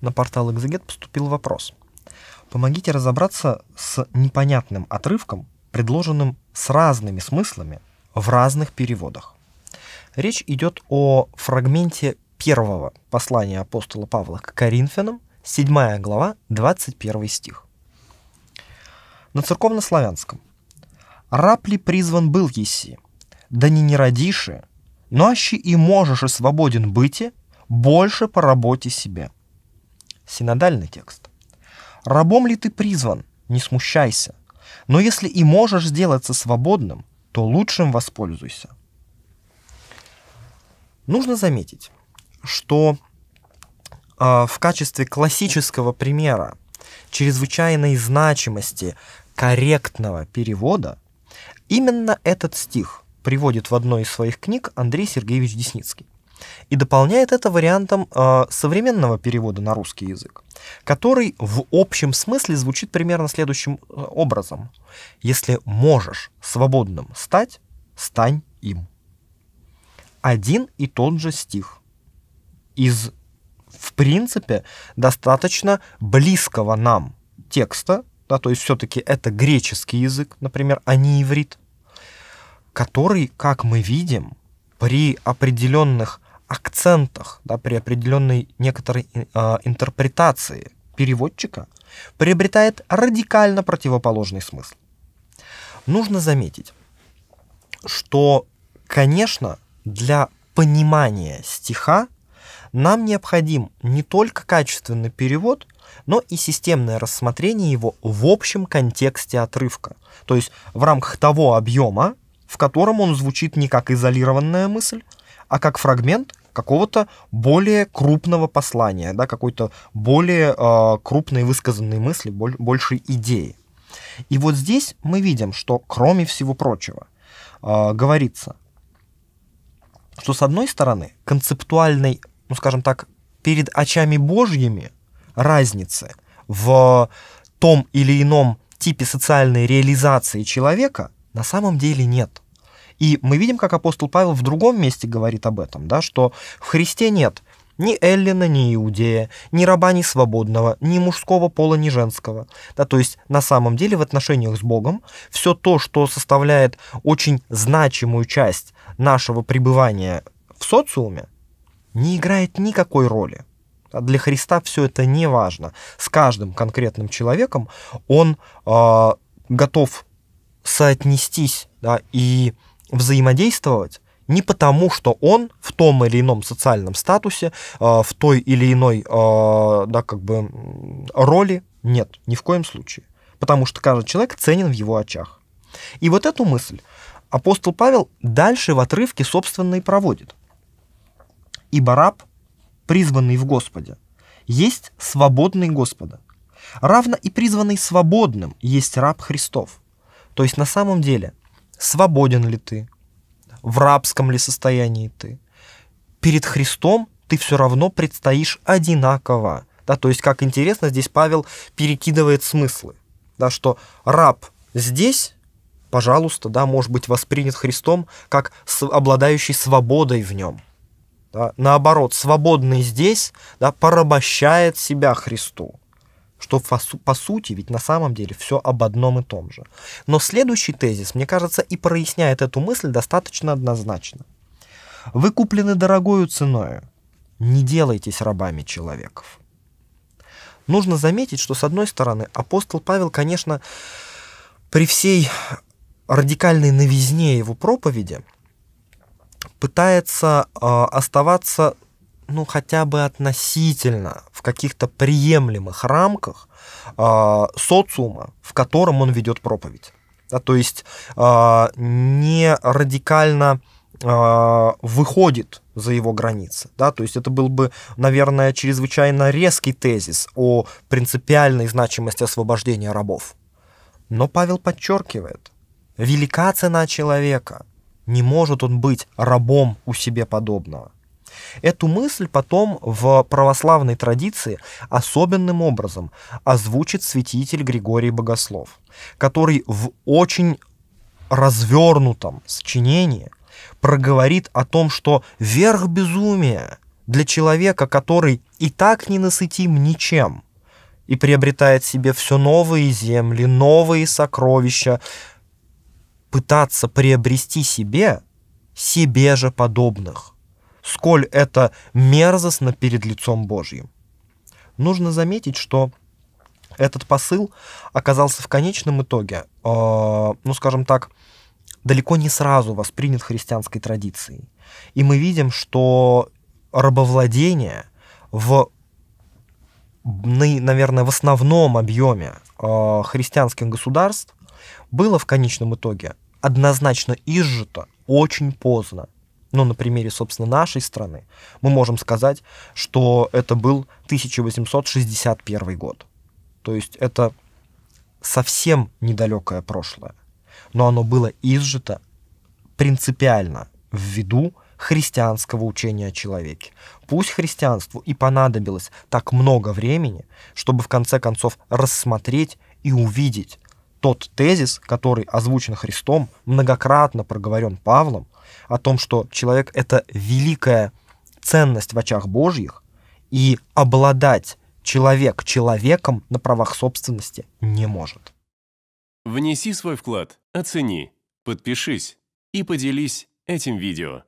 на портал Экзегет поступил вопрос. Помогите разобраться с непонятным отрывком, предложенным с разными смыслами в разных переводах. Речь идет о фрагменте первого послания апостола Павла к Коринфянам, 7 глава, 21 стих. На церковнославянском. «Раб ли призван был еси? Да не не но аще и можешь и свободен быти, больше по работе себе». Синодальный текст. «Рабом ли ты призван? Не смущайся. Но если и можешь сделаться свободным, то лучшим воспользуйся». Нужно заметить, что э, в качестве классического примера чрезвычайной значимости корректного перевода именно этот стих приводит в одной из своих книг Андрей Сергеевич Десницкий. И дополняет это вариантом э, современного перевода на русский язык, который в общем смысле звучит примерно следующим э, образом. Если можешь свободным стать, стань им. Один и тот же стих из, в принципе, достаточно близкого нам текста, да, то есть все-таки это греческий язык, например, а не иврит, который, как мы видим, при определенных акцентах, да, при определенной некоторой э, а, интерпретации переводчика приобретает радикально противоположный смысл. Нужно заметить, что, конечно, для понимания стиха нам необходим не только качественный перевод, но и системное рассмотрение его в общем контексте отрывка, то есть в рамках того объема, в котором он звучит не как изолированная мысль, а как фрагмент, какого-то более крупного послания, да, какой-то более э, крупной высказанной мысли, боль, большей идеи. И вот здесь мы видим, что кроме всего прочего э, говорится, что с одной стороны концептуальной, ну скажем так, перед очами Божьими разницы в том или ином типе социальной реализации человека на самом деле нет – и мы видим, как апостол Павел в другом месте говорит об этом, да, что в Христе нет ни Эллина, ни Иудея, ни раба, ни свободного, ни мужского пола, ни женского. Да, то есть на самом деле в отношениях с Богом все то, что составляет очень значимую часть нашего пребывания в социуме, не играет никакой роли. А для Христа все это не важно. С каждым конкретным человеком он э, готов соотнестись да, и взаимодействовать не потому, что он в том или ином социальном статусе, э, в той или иной э, да, как бы, роли, нет, ни в коем случае. Потому что каждый человек ценен в его очах. И вот эту мысль апостол Павел дальше в отрывке, собственной проводит. «Ибо раб, призванный в Господе, есть свободный Господа, равно и призванный свободным есть раб Христов». То есть на самом деле свободен ли ты, в рабском ли состоянии ты. Перед Христом ты все равно предстоишь одинаково. Да, то есть, как интересно, здесь Павел перекидывает смыслы. Да, что раб здесь, пожалуйста, да, может быть воспринят Христом как обладающий свободой в нем. Да, наоборот, свободный здесь да, порабощает себя Христу. Что по сути, ведь на самом деле все об одном и том же. Но следующий тезис, мне кажется, и проясняет эту мысль достаточно однозначно. Вы куплены дорогою ценою. Не делайтесь рабами человеков. Нужно заметить, что с одной стороны апостол Павел, конечно, при всей радикальной новизне его проповеди пытается э, оставаться ну, хотя бы относительно, в каких-то приемлемых рамках э, социума, в котором он ведет проповедь. Да, то есть э, не радикально э, выходит за его границы. Да? То есть это был бы, наверное, чрезвычайно резкий тезис о принципиальной значимости освобождения рабов. Но Павел подчеркивает, велика цена человека, не может он быть рабом у себе подобного. Эту мысль потом в православной традиции особенным образом озвучит святитель Григорий Богослов, который в очень развернутом сочинении проговорит о том, что верх безумия для человека, который и так не насытим ничем, и приобретает себе все новые земли, новые сокровища, пытаться приобрести себе, себе же подобных – сколь это мерзостно перед лицом Божьим. Нужно заметить, что этот посыл оказался в конечном итоге, э, ну, скажем так, далеко не сразу воспринят христианской традицией. И мы видим, что рабовладение в наверное, в основном объеме э, христианских государств было в конечном итоге однозначно изжито очень поздно ну, на примере, собственно, нашей страны, мы можем сказать, что это был 1861 год. То есть это совсем недалекое прошлое, но оно было изжито принципиально в виду христианского учения о человеке. Пусть христианству и понадобилось так много времени, чтобы в конце концов рассмотреть и увидеть тот тезис, который озвучен Христом, многократно проговорен Павлом, о том, что человек — это великая ценность в очах Божьих, и обладать человек человеком на правах собственности не может. Внеси свой вклад, оцени, подпишись и поделись этим видео.